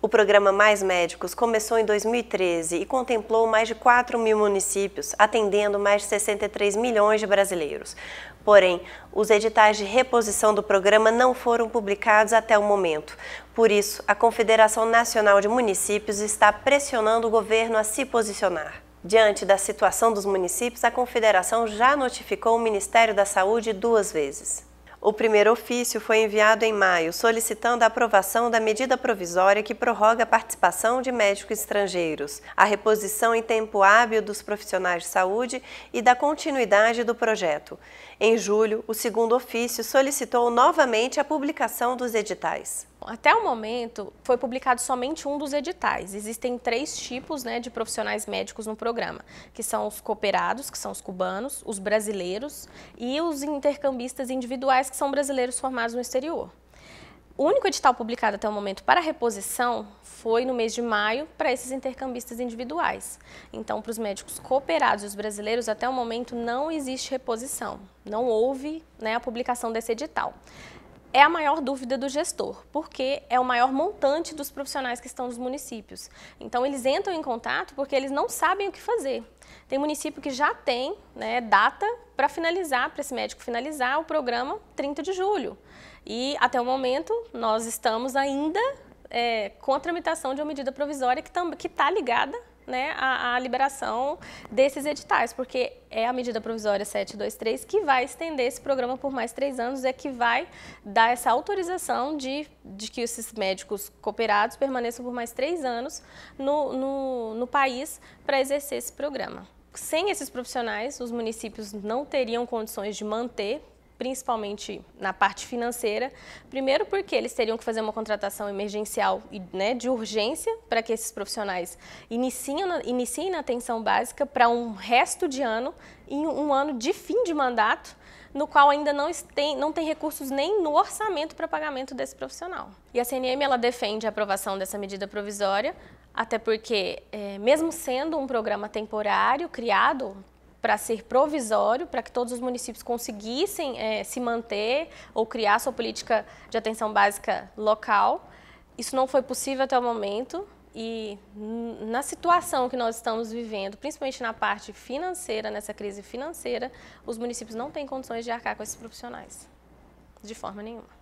O programa Mais Médicos começou em 2013 e contemplou mais de 4 mil municípios, atendendo mais de 63 milhões de brasileiros. Porém, os editais de reposição do programa não foram publicados até o momento. Por isso, a Confederação Nacional de Municípios está pressionando o governo a se posicionar. Diante da situação dos municípios, a Confederação já notificou o Ministério da Saúde duas vezes. O primeiro ofício foi enviado em maio, solicitando a aprovação da medida provisória que prorroga a participação de médicos estrangeiros, a reposição em tempo hábil dos profissionais de saúde e da continuidade do projeto. Em julho, o segundo ofício solicitou novamente a publicação dos editais. Até o momento, foi publicado somente um dos editais. Existem três tipos né, de profissionais médicos no programa, que são os cooperados, que são os cubanos, os brasileiros e os intercambistas individuais, que são brasileiros formados no exterior. O único edital publicado até o momento para reposição foi no mês de maio para esses intercambistas individuais. Então, para os médicos cooperados e os brasileiros, até o momento não existe reposição, não houve né, a publicação desse edital é a maior dúvida do gestor, porque é o maior montante dos profissionais que estão nos municípios. Então, eles entram em contato porque eles não sabem o que fazer. Tem município que já tem né, data para finalizar, para esse médico finalizar o programa 30 de julho. E, até o momento, nós estamos ainda é, com a tramitação de uma medida provisória que está ligada né, a, a, liberação desses editais, porque é a medida provisória 723 que vai estender esse programa por mais três anos, é que vai dar essa autorização de, de que esses médicos cooperados permaneçam por mais três anos no, no, no país para exercer esse programa. Sem esses profissionais, os municípios não teriam condições de manter principalmente na parte financeira. Primeiro, porque eles teriam que fazer uma contratação emergencial e né, de urgência para que esses profissionais iniciem na, iniciem na atenção básica para um resto de ano e um ano de fim de mandato no qual ainda não tem, não tem recursos nem no orçamento para pagamento desse profissional. E a CNM ela defende a aprovação dessa medida provisória, até porque, é, mesmo sendo um programa temporário criado para ser provisório, para que todos os municípios conseguissem é, se manter ou criar sua política de atenção básica local. Isso não foi possível até o momento e na situação que nós estamos vivendo, principalmente na parte financeira, nessa crise financeira, os municípios não têm condições de arcar com esses profissionais, de forma nenhuma.